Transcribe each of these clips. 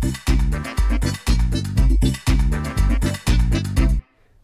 thank you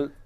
final